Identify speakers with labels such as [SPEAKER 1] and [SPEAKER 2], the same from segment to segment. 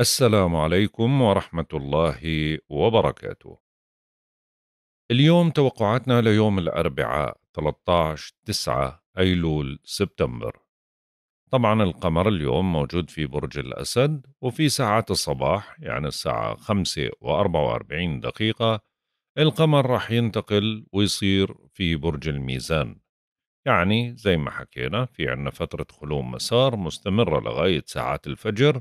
[SPEAKER 1] السلام عليكم ورحمة الله وبركاته. اليوم توقعاتنا ليوم الأربعاء 13 9 أيلول سبتمبر. طبعا القمر اليوم موجود في برج الأسد وفي ساعات الصباح يعني الساعة 5 و44 دقيقة القمر راح ينتقل ويصير في برج الميزان. يعني زي ما حكينا في عنا فترة خلو مسار مستمرة لغاية ساعات الفجر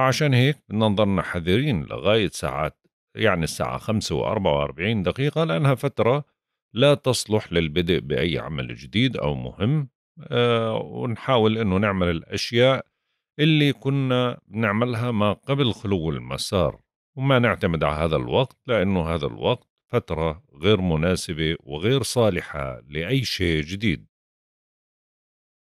[SPEAKER 1] فعشان هيك بدنا نضلنا حذرين لغاية ساعات يعني الساعة 5 و 44 دقيقة لأنها فترة لا تصلح للبدء بأي عمل جديد أو مهم أه ونحاول أنه نعمل الأشياء اللي كنا نعملها ما قبل خلو المسار وما نعتمد على هذا الوقت لأنه هذا الوقت فترة غير مناسبة وغير صالحة لأي شيء جديد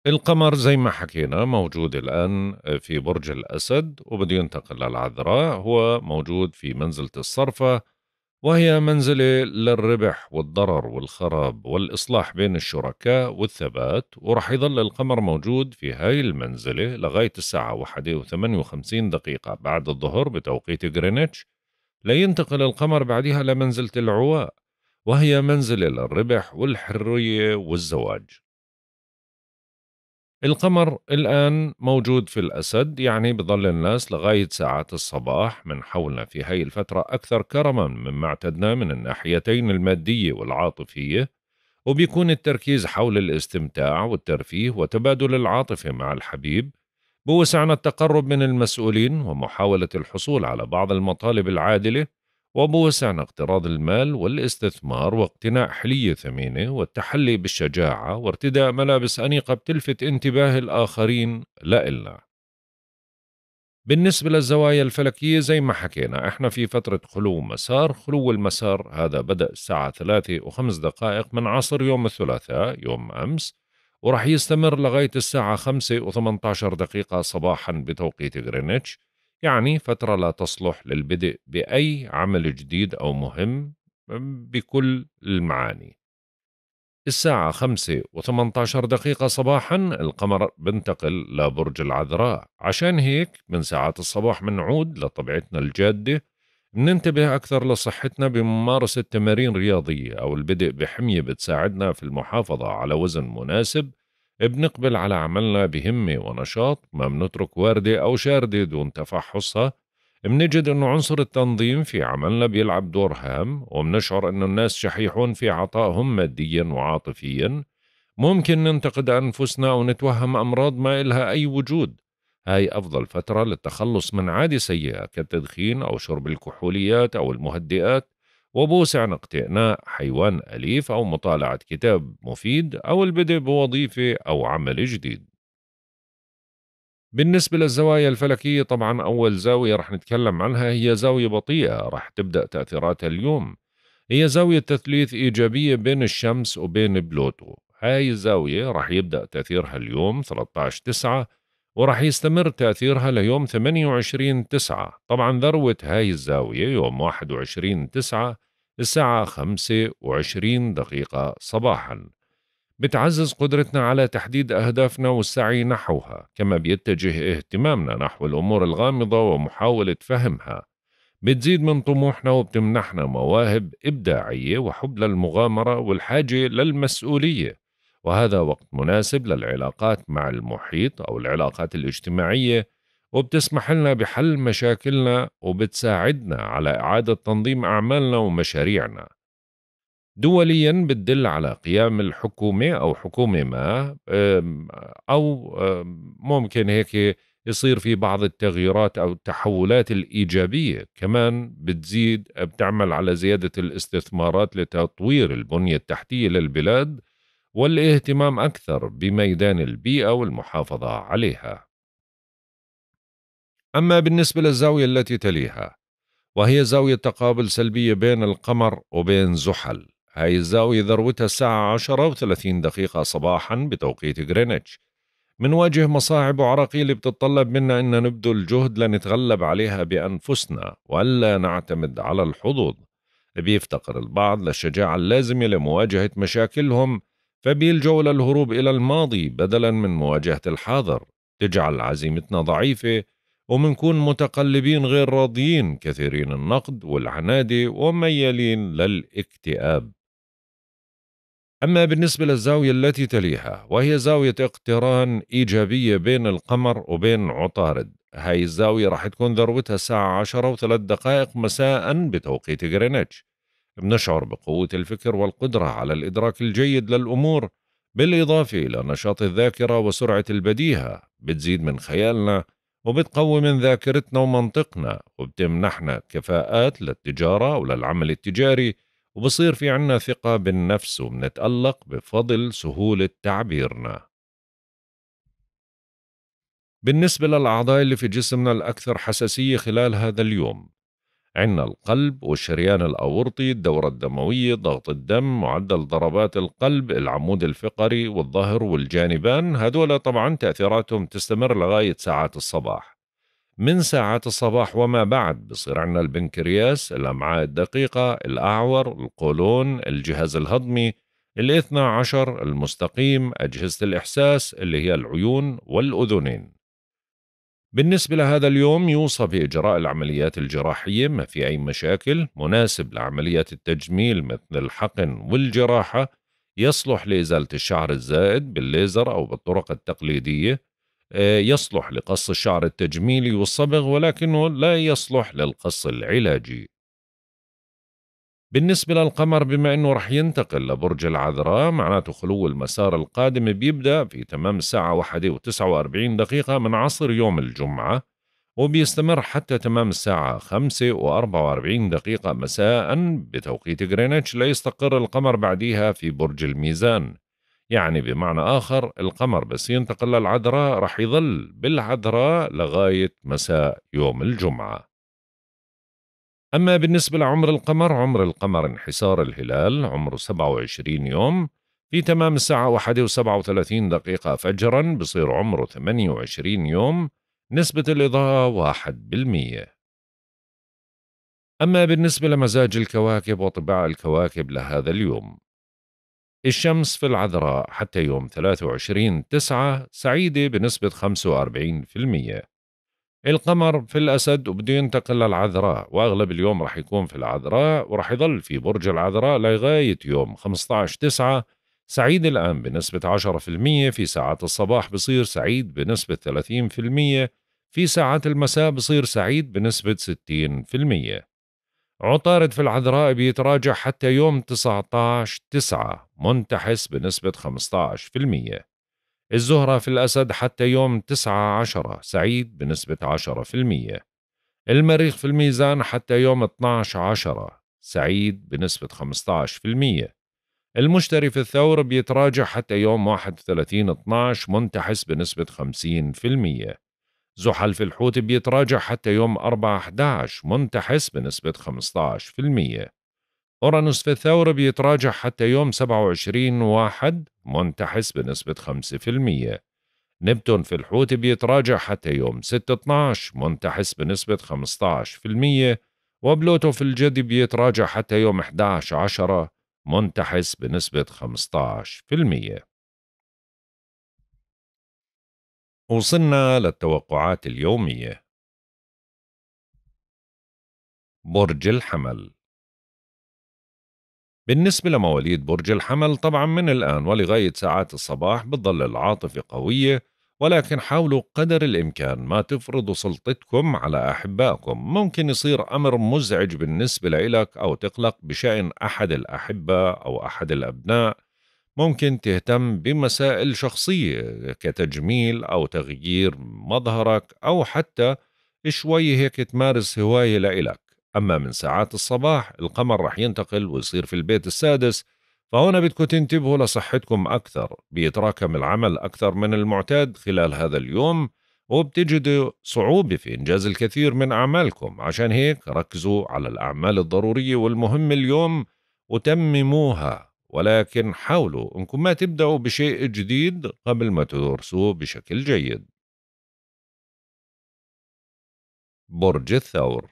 [SPEAKER 1] القمر زي ما حكينا موجود الآن في برج الأسد وبده ينتقل للعذراء هو موجود في منزلة الصرفة وهي منزلة للربح والضرر والخراب والإصلاح بين الشركاء والثبات ورح يظل القمر موجود في هاي المنزلة لغاية الساعة 1 و58 دقيقة بعد الظهر بتوقيت غرينتش لينتقل القمر بعدها لمنزلة العواء وهي منزلة للربح والحرية والزواج القمر الآن موجود في الأسد يعني بظل الناس لغاية ساعات الصباح من حولنا في هاي الفترة أكثر كرما مما اعتدنا من الناحيتين المادية والعاطفية وبيكون التركيز حول الاستمتاع والترفيه وتبادل العاطفة مع الحبيب بوسعنا التقرب من المسؤولين ومحاولة الحصول على بعض المطالب العادلة وبوسعنا اقتراض المال والاستثمار واقتناء حلية ثمينة والتحلي بالشجاعة وارتداء ملابس أنيقة بتلفت انتباه الآخرين لا إلا بالنسبة للزوايا الفلكية زي ما حكينا احنا في فترة خلو مسار خلو المسار هذا بدأ الساعة ثلاثة وخمس دقائق من عصر يوم الثلاثاء يوم أمس ورح يستمر لغاية الساعة خمسة وثمانتاشر دقيقة صباحا بتوقيت غرينتش يعني فترة لا تصلح للبدء بأي عمل جديد أو مهم بكل المعاني الساعة 5 و18 دقيقة صباحا القمر بنتقل لبرج العذراء عشان هيك من ساعات الصباح منعود لطبيعتنا الجادة بننتبه أكثر لصحتنا بممارسة تمارين رياضية أو البدء بحمية بتساعدنا في المحافظة على وزن مناسب بنقبل على عملنا بهمة ونشاط ما بنترك واردة أو شاردة دون تفحصها بنجد أنه عنصر التنظيم في عملنا بيلعب دور هام وبنشعر أنه الناس شحيحون في عطائهم ماديا وعاطفيا ممكن ننتقد أنفسنا ونتوهم أمراض ما إلها أي وجود هاي أفضل فترة للتخلص من عادة سيئة كالتدخين أو شرب الكحوليات أو المهدئات وبوسع عن حيوان أليف أو مطالعة كتاب مفيد أو البدء بوظيفة أو عمل جديد بالنسبة للزوايا الفلكية طبعا أول زاوية رح نتكلم عنها هي زاوية بطيئة رح تبدأ تأثيراتها اليوم هي زاوية تثليث إيجابية بين الشمس وبين بلوتو هاي الزاوية رح يبدأ تأثيرها اليوم 13 9 وراح يستمر تأثيرها ليوم 28 تسعة طبعا ذروة هاي الزاوية يوم 21 تسعة الساعة 25 دقيقة صباحا بتعزز قدرتنا على تحديد أهدافنا والسعي نحوها كما بيتجه اهتمامنا نحو الأمور الغامضة ومحاولة فهمها بتزيد من طموحنا وبتمنحنا مواهب إبداعية وحب للمغامرة والحاجة للمسؤولية وهذا وقت مناسب للعلاقات مع المحيط أو العلاقات الاجتماعية وبتسمح لنا بحل مشاكلنا وبتساعدنا على إعادة تنظيم أعمالنا ومشاريعنا دوليا بتدل على قيام الحكومة أو حكومة ما أو ممكن هيك يصير في بعض التغييرات أو التحولات الإيجابية كمان بتزيد بتعمل على زيادة الاستثمارات لتطوير البنية التحتية للبلاد والاهتمام أكثر بميدان البيئة والمحافظة عليها. أما بالنسبة للزاوية التي تليها وهي زاوية تقابل سلبية بين القمر وبين زحل هاي الزاوية ذروتها الساعة 10 و 30 دقيقة صباحا بتوقيت غرينتش منواجه مصاعب وعراقيل بتتطلب منا أن نبذل جهد لنتغلب عليها بأنفسنا وألا نعتمد على الحظوظ بيفتقر البعض للشجاعة اللازمة لمواجهة مشاكلهم فبيلجوا للهروب إلى الماضي بدلا من مواجهة الحاضر تجعل عزيمتنا ضعيفة ومنكون متقلبين غير راضيين كثيرين النقد والعنادة وميالين للاكتئاب أما بالنسبة للزاوية التي تليها وهي زاوية اقتران إيجابية بين القمر وبين عطارد هاي الزاوية راح تكون ذروتها الساعة 10 و3 دقائق مساء بتوقيت غرينتش بنشعر بقوة الفكر والقدرة على الإدراك الجيد للأمور بالإضافة إلى نشاط الذاكرة وسرعة البديهة بتزيد من خيالنا وبتقوي من ذاكرتنا ومنطقنا وبتمنحنا كفاءات للتجارة وللعمل التجاري وبصير في عنا ثقة بالنفس وبنتألق بفضل سهولة تعبيرنا بالنسبة للأعضاء اللي في جسمنا الأكثر حساسية خلال هذا اليوم عندنا القلب والشريان الأورطي الدورة الدموية ضغط الدم معدل ضربات القلب العمود الفقري والظهر والجانبان هدول طبعا تأثيراتهم تستمر لغاية ساعات الصباح من ساعات الصباح وما بعد بصير عندنا البنكرياس الأمعاء الدقيقة الأعور القولون الجهاز الهضمي الاثنى عشر المستقيم أجهزة الإحساس اللي هي العيون والأذنين بالنسبة لهذا اليوم يوصى في إجراء العمليات الجراحية ما في أي مشاكل مناسب لعمليات التجميل مثل الحقن والجراحة يصلح لإزالة الشعر الزائد بالليزر أو بالطرق التقليدية آه، يصلح لقص الشعر التجميلي والصبغ ولكنه لا يصلح للقص العلاجي بالنسبة للقمر بما أنه رح ينتقل لبرج العذراء معناته خلو المسار القادم بيبدأ في تمام الساعة واحدة وتسعة وأربعين دقيقة من عصر يوم الجمعة وبيستمر حتى تمام الساعة خمسة وأربعة وأربعين دقيقة مساء بتوقيت غرينتش ليستقر القمر بعديها في برج الميزان يعني بمعنى آخر القمر بس ينتقل للعذراء رح يظل بالعذراء لغاية مساء يوم الجمعة أما بالنسبة لعمر القمر عمر القمر انحسار الهلال عمره 27 يوم في تمام الساعة 1 و37 دقيقة فجرا بصير عمره 28 يوم نسبة الإضاءة 1% أما بالنسبة لمزاج الكواكب وطباع الكواكب لهذا اليوم الشمس في العذراء حتى يوم 23 تسعة سعيدة بنسبة 45% القمر في الأسد وبده ينتقل للعذراء وأغلب اليوم راح يكون في العذراء وراح يظل في برج العذراء لغاية يوم 15 9 سعيد الآن بنسبة 10% في ساعات الصباح بصير سعيد بنسبة 30% في ساعات المساء بصير سعيد بنسبة 60% عطارد في العذراء بيتراجع حتى يوم 19 تسعة منتحس بنسبة 15% الزهرة في الأسد حتى يوم 9 10 سعيد بنسبة 10% المريخ في الميزان حتى يوم 12 10 سعيد بنسبة 15% المشتري في الثور بيتراجع حتى يوم 31 12 منتحس بنسبة 50% زحل في الحوت بيتراجع حتى يوم 4 11 منتحس بنسبة 15% أورانوس في الثور بيتراجع حتى يوم 27 واحد منتحس بنسبة 5% نبتون في الحوت بيتراجع حتى يوم 6 12 منتحس بنسبة 15% وبلوتو في الجدي بيتراجع حتى يوم 11 10 منتحس بنسبة 15%
[SPEAKER 2] وصلنا للتوقعات اليومية برج الحمل بالنسبة لمواليد برج الحمل طبعا من الآن ولغاية ساعات الصباح
[SPEAKER 1] بتظل العاطفة قوية ولكن حاولوا قدر الإمكان ما تفرضوا سلطتكم على أحبائكم ممكن يصير أمر مزعج بالنسبة لإلك أو تقلق بشأن أحد الأحبة أو أحد الأبناء ممكن تهتم بمسائل شخصية كتجميل أو تغيير مظهرك أو حتى شوي هيك تمارس هواية لإلك أما من ساعات الصباح القمر رح ينتقل ويصير في البيت السادس فهون بدكم تنتبهوا لصحتكم أكثر بيتراكم العمل أكثر من المعتاد خلال هذا اليوم وبتجدوا صعوبة في إنجاز الكثير من أعمالكم عشان هيك ركزوا على الأعمال الضرورية والمهمة اليوم وتمموها ولكن حاولوا انكم ما تبدأوا بشيء جديد
[SPEAKER 2] قبل ما تدرسوه بشكل جيد برج الثور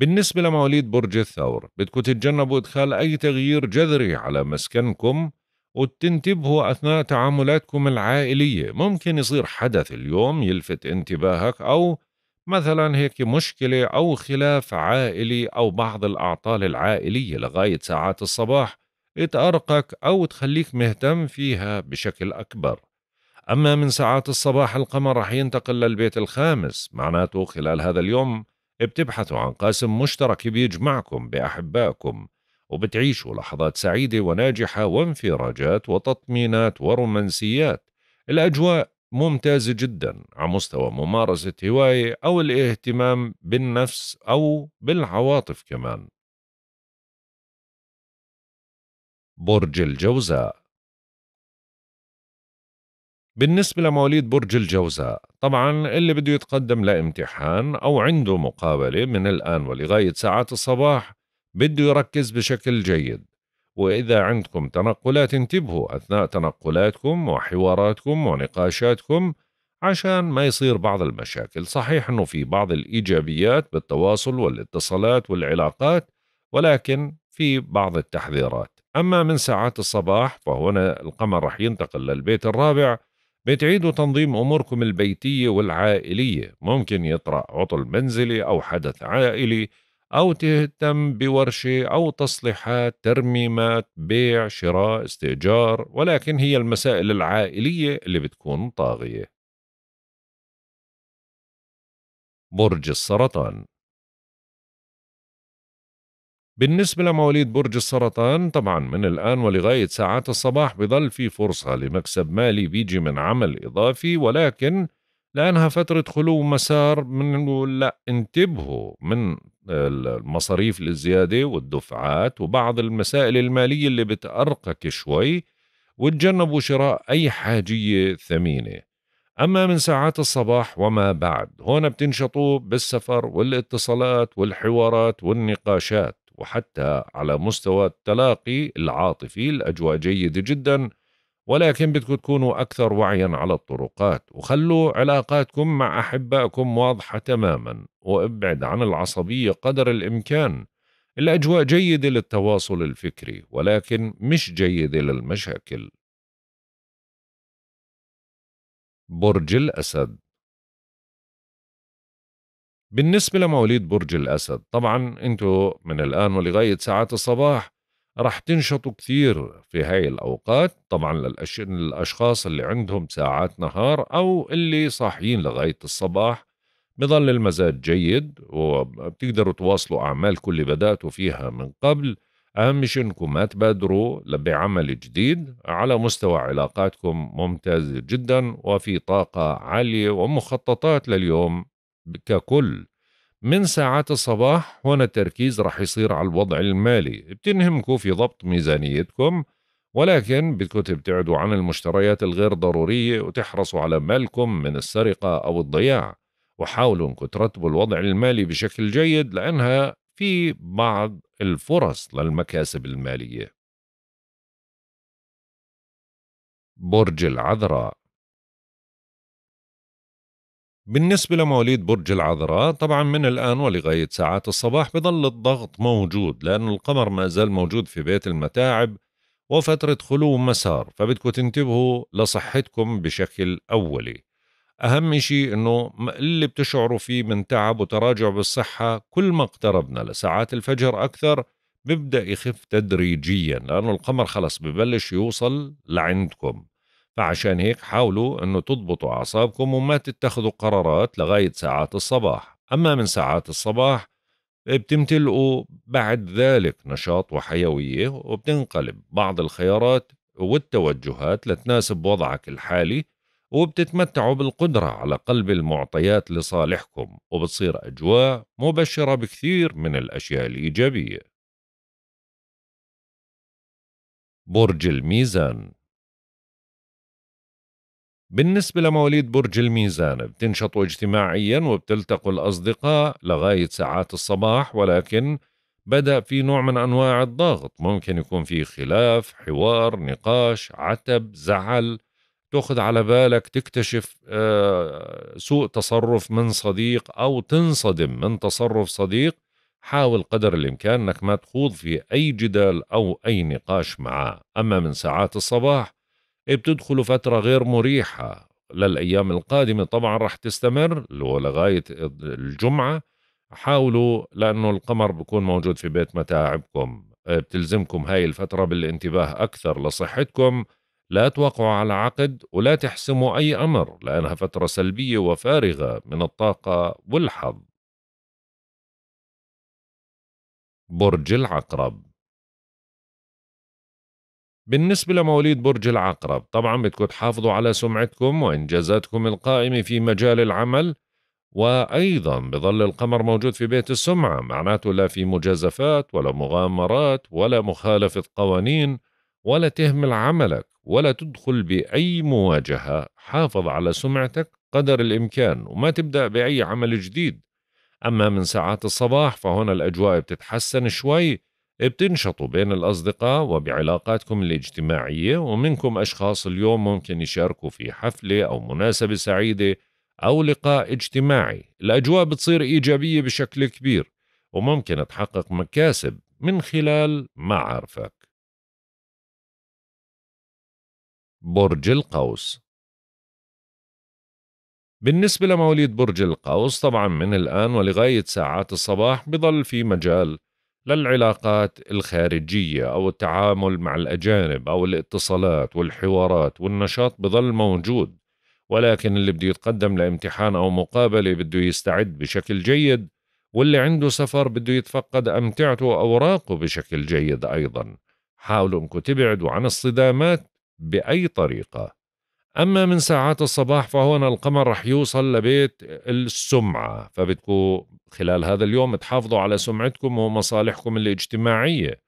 [SPEAKER 1] بالنسبة لمواليد برج الثور بدكم تتجنبوا إدخال أي تغيير جذري على مسكنكم وتنتبهوا أثناء تعاملاتكم العائلية ممكن يصير حدث اليوم يلفت انتباهك أو مثلا هيك مشكلة أو خلاف عائلي أو بعض الأعطال العائلية لغاية ساعات الصباح تأرقك أو تخليك مهتم فيها بشكل أكبر أما من ساعات الصباح القمر رح ينتقل للبيت الخامس معناته خلال هذا اليوم بتبحثوا عن قاسم مشترك بيجمعكم بأحبائكم وبتعيشوا لحظات سعيدة وناجحة وانفراجات وتطمينات ورومانسيات الأجواء ممتازة جدا على مستوى ممارسة هواية أو الاهتمام بالنفس أو
[SPEAKER 2] بالعواطف كمان برج الجوزاء بالنسبة لمواليد برج الجوزاء
[SPEAKER 1] طبعا اللي بده يتقدم لامتحان أو عنده مقابلة من الآن ولغاية ساعات الصباح بده يركز بشكل جيد وإذا عندكم تنقلات انتبهوا أثناء تنقلاتكم وحواراتكم ونقاشاتكم عشان ما يصير بعض المشاكل صحيح أنه في بعض الإيجابيات بالتواصل والاتصالات والعلاقات ولكن في بعض التحذيرات أما من ساعات الصباح فهنا القمر رح ينتقل للبيت الرابع بتعيدوا تنظيم أموركم البيتية والعائلية ممكن يطرأ عطل منزلي أو حدث عائلي أو تهتم بورشة أو تصليحات ترميمات بيع شراء
[SPEAKER 2] استئجار ولكن هي المسائل العائلية اللي بتكون طاغية برج السرطان بالنسبة لمواليد برج السرطان طبعا من الآن ولغاية
[SPEAKER 1] ساعات الصباح بظل في فرصة لمكسب مالي بيجي من عمل إضافي ولكن لأنها فترة خلو مسار من لا انتبهوا من المصاريف الزيادة والدفعات وبعض المسائل المالية اللي بتأرقك شوي وتجنبوا شراء أي حاجية ثمينة أما من ساعات الصباح وما بعد هون بتنشطوا بالسفر والاتصالات والحوارات والنقاشات وحتى على مستوى التلاقي العاطفي الأجواء جيدة جدا ولكن بدكم تكونوا أكثر وعيا على الطرقات وخلوا علاقاتكم مع أحبائكم واضحة تماما وابعد عن العصبية قدر الإمكان الأجواء جيدة للتواصل الفكري ولكن مش جيدة
[SPEAKER 2] للمشاكل برج الأسد بالنسبة لمواليد برج الأسد طبعا
[SPEAKER 1] أنتوا من الآن ولغاية ساعات الصباح رح تنشطوا كثير في هاي الأوقات طبعا للأشخاص اللي عندهم ساعات نهار أو اللي صاحيين لغاية الصباح بظل المزاج جيد وبتقدروا تواصلوا أعمالكم اللي بدأتوا فيها من قبل أهم شيء إنكم ما تبادروا بعمل جديد على مستوى علاقاتكم ممتاز جدا وفي طاقة عالية ومخططات لليوم ككل من ساعات الصباح هنا التركيز راح يصير على الوضع المالي بتنهمكم في ضبط ميزانيتكم ولكن بدكم تبتعدوا عن المشتريات الغير ضرورية وتحرصوا على مالكم من السرقة أو الضياع وحاولوا انكم ترتبوا الوضع المالي بشكل جيد لأنها
[SPEAKER 2] في بعض الفرص للمكاسب المالية برج العذراء بالنسبة لمواليد برج العذراء طبعا من الآن ولغاية ساعات الصباح
[SPEAKER 1] بظل الضغط موجود لأن القمر ما زال موجود في بيت المتاعب وفترة خلو مسار فبدكم تنتبهوا لصحتكم بشكل أولي أهم شيء أنه اللي بتشعروا فيه من تعب وتراجع بالصحة كل ما اقتربنا لساعات الفجر أكثر ببدأ يخف تدريجيا لأنه القمر خلص ببلش يوصل لعندكم فعشان هيك حاولوا أنه تضبطوا أعصابكم وما تتخذوا قرارات لغاية ساعات الصباح أما من ساعات الصباح بتمتلئوا بعد ذلك نشاط وحيوية وبتنقلب بعض الخيارات والتوجهات لتناسب وضعك الحالي وبتتمتعوا بالقدرة على قلب المعطيات لصالحكم وبتصير أجواء مبشرة بكثير من
[SPEAKER 2] الأشياء الإيجابية برج الميزان بالنسبة لمواليد برج الميزان
[SPEAKER 1] بتنشطوا اجتماعيا وبتلتقوا الأصدقاء لغاية ساعات الصباح ولكن بدأ في نوع من أنواع الضغط ممكن يكون في خلاف حوار نقاش عتب زعل تأخذ على بالك تكتشف آه، سوء تصرف من صديق أو تنصدم من تصرف صديق حاول قدر الإمكان أنك ما تخوض في أي جدال أو أي نقاش معه أما من ساعات الصباح إيه، بتدخلوا فترة غير مريحة للأيام القادمة طبعا رح تستمر لغاية الجمعة حاولوا لأنه القمر بكون موجود في بيت متاعبكم آه، بتلزمكم هاي الفترة بالانتباه أكثر لصحتكم لا توقعوا على عقد ولا تحسموا أي أمر لأنها فترة سلبية
[SPEAKER 2] وفارغة من الطاقة والحظ برج العقرب بالنسبة
[SPEAKER 1] لمواليد برج العقرب طبعا بدكم تحافظوا على سمعتكم وإنجازاتكم القائمة في مجال العمل وأيضا بظل القمر موجود في بيت السمعة معناته لا في مجازفات ولا مغامرات ولا مخالفة قوانين ولا تهمل عملك ولا تدخل بأي مواجهة حافظ على سمعتك قدر الإمكان وما تبدأ بأي عمل جديد أما من ساعات الصباح فهنا الأجواء بتتحسن شوي بتنشطوا بين الأصدقاء وبعلاقاتكم الاجتماعية ومنكم أشخاص اليوم ممكن يشاركوا في حفلة أو مناسبة سعيدة أو لقاء اجتماعي الأجواء بتصير إيجابية بشكل كبير وممكن
[SPEAKER 2] تحقق مكاسب من خلال معارفك برج القوس
[SPEAKER 1] بالنسبة لمواليد برج القوس طبعا من الآن ولغاية ساعات الصباح بضل في مجال للعلاقات الخارجية أو التعامل مع الأجانب أو الاتصالات والحوارات والنشاط بظل موجود ولكن اللي بده يتقدم لامتحان أو مقابلة بده يستعد بشكل جيد واللي عنده سفر بده يتفقد أمتعته وأوراقه بشكل جيد أيضا حاولوا أنكم تبعدوا عن الصدامات بأي طريقة أما من ساعات الصباح فهون القمر رح يوصل لبيت السمعة فبدكم خلال هذا اليوم تحافظوا على سمعتكم ومصالحكم الاجتماعية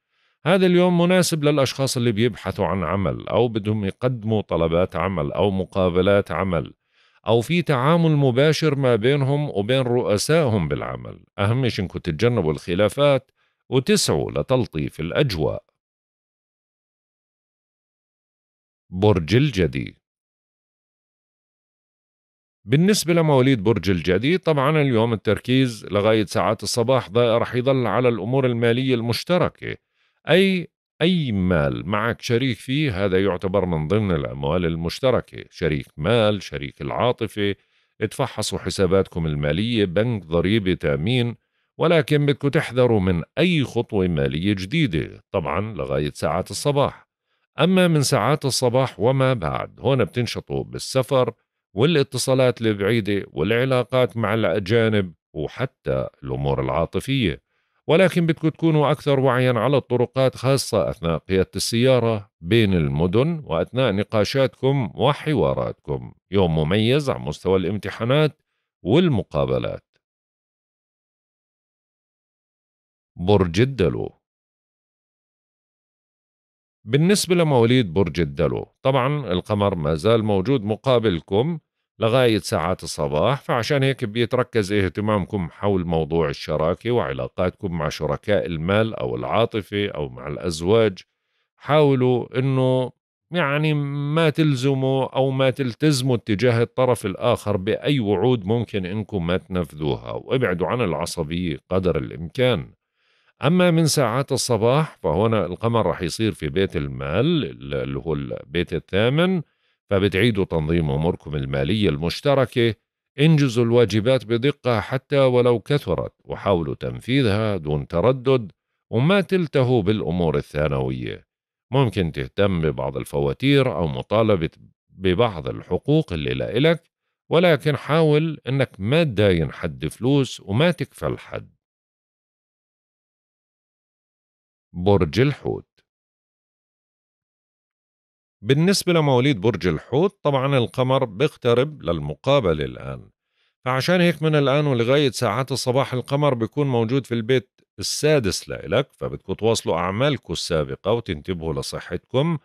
[SPEAKER 1] هذا اليوم مناسب للأشخاص اللي بيبحثوا عن عمل أو بدهم يقدموا طلبات عمل أو مقابلات عمل أو في تعامل مباشر ما بينهم وبين رؤسائهم بالعمل أهم شيء إنكم تتجنبوا الخلافات
[SPEAKER 2] وتسعوا لتلطيف الأجواء برج الجدي بالنسبة
[SPEAKER 1] لمواليد برج الجدي طبعا اليوم التركيز لغاية ساعات الصباح رح يضل على الأمور المالية المشتركة أي أي مال معك شريك فيه هذا يعتبر من ضمن الأموال المشتركة شريك مال شريك العاطفة اتفحصوا حساباتكم المالية بنك ضريبة تأمين ولكن بدكم تحذروا من أي خطوة مالية جديدة طبعا لغاية ساعات الصباح أما من ساعات الصباح وما بعد هون بتنشطوا بالسفر والاتصالات البعيدة والعلاقات مع الأجانب وحتى الأمور العاطفية ولكن بدكم تكونوا أكثر وعيا على الطرقات خاصة أثناء قيادة السيارة بين المدن وأثناء نقاشاتكم وحواراتكم يوم مميز على مستوى الامتحانات
[SPEAKER 2] والمقابلات برج الدلو بالنسبة لمواليد
[SPEAKER 1] برج الدلو طبعا القمر ما زال موجود مقابلكم لغاية ساعات الصباح فعشان هيك بيتركز اهتمامكم حول موضوع الشراكة وعلاقاتكم مع شركاء المال أو العاطفة أو مع الأزواج حاولوا أنه يعني ما تلزموا أو ما تلتزموا اتجاه الطرف الآخر بأي وعود ممكن أنكم ما تنفذوها وابعدوا عن العصبية قدر الإمكان أما من ساعات الصباح فهنا القمر رح يصير في بيت المال اللي هو البيت الثامن فبتعيدوا تنظيم أموركم المالية المشتركة انجزوا الواجبات بدقة حتى ولو كثرت وحاولوا تنفيذها دون تردد وما تلتهوا بالأمور الثانوية ممكن تهتم ببعض الفواتير أو مطالبة ببعض الحقوق اللي لإلك ولكن
[SPEAKER 2] حاول أنك ما تداين حد فلوس وما تكفل حد برج الحوت
[SPEAKER 1] بالنسبة لمواليد برج الحوت طبعا القمر بيقترب للمقابلة الآن فعشان هيك من الآن ولغاية ساعات الصباح القمر بيكون موجود في البيت السادس لإلك فبدكم تواصلوا أعمالكم السابقة وتنتبهوا لصحتكم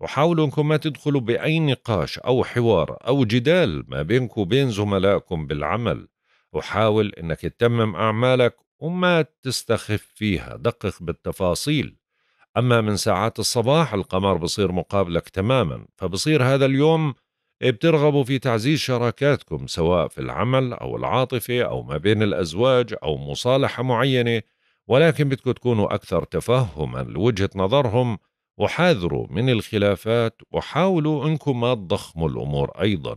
[SPEAKER 1] وحاولوا انكم ما تدخلوا باي نقاش او حوار او جدال ما بينكم وبين زملائكم بالعمل وحاول انك تتمم اعمالك وما تستخف فيها دقق بالتفاصيل أما من ساعات الصباح القمر بصير مقابلك تماما فبصير هذا اليوم بترغبوا في تعزيز شراكاتكم سواء في العمل أو العاطفة أو ما بين الأزواج أو مصالحة معينة ولكن بدكم تكونوا أكثر تفهما لوجهة نظرهم وحاذروا من الخلافات وحاولوا أنكم ما تضخموا الأمور أيضا